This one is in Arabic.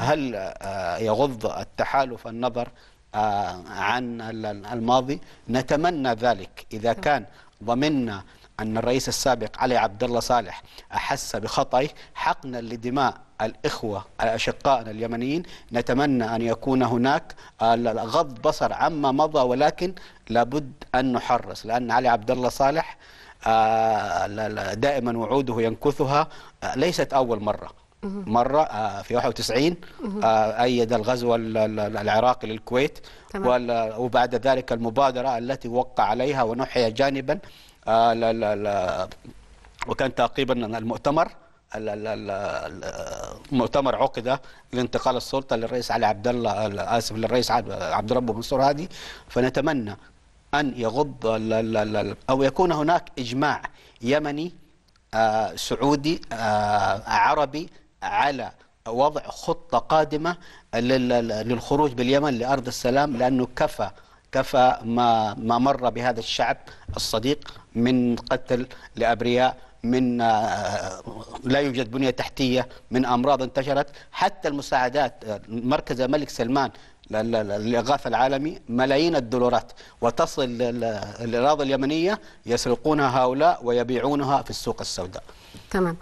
هل آه، يغض التحالف النظر آه، عن الماضي نتمنى ذلك إذا كان ضمننا أن الرئيس السابق علي عبد الله صالح أحس بخطئه حقنا لدماء الإخوة أشقائنا اليمنيين نتمنى أن يكون هناك آه، غض بصر عما مضى ولكن لابد أن نحرص لأن علي عبد الله صالح دائما وعوده ينكثها ليست أول مرة مره آه، في 91 آه، ايد الغزو العراقي للكويت وبعد ذلك المبادره التي وقع عليها ونحي جانبا آه، وكان تعقيبا المؤتمر المؤتمر عقد لانتقال السلطه للرئيس علي عبد الله اسف للرئيس عبد ربه منصور هادي فنتمنى ان يغض او يكون هناك اجماع يمني سعودي عربي على وضع خطة قادمة للخروج باليمن لأرض السلام لأنه كفى كفى ما, ما مر بهذا الشعب الصديق من قتل لأبرياء من آه، لا يوجد بنية تحتية من أمراض انتشرت حتى المساعدات آه، مركز الملك سلمان للاغاثه العالمي ملايين الدولارات وتصل الأراضي اليمنية يسرقونها هؤلاء ويبيعونها في السوق السوداء تمام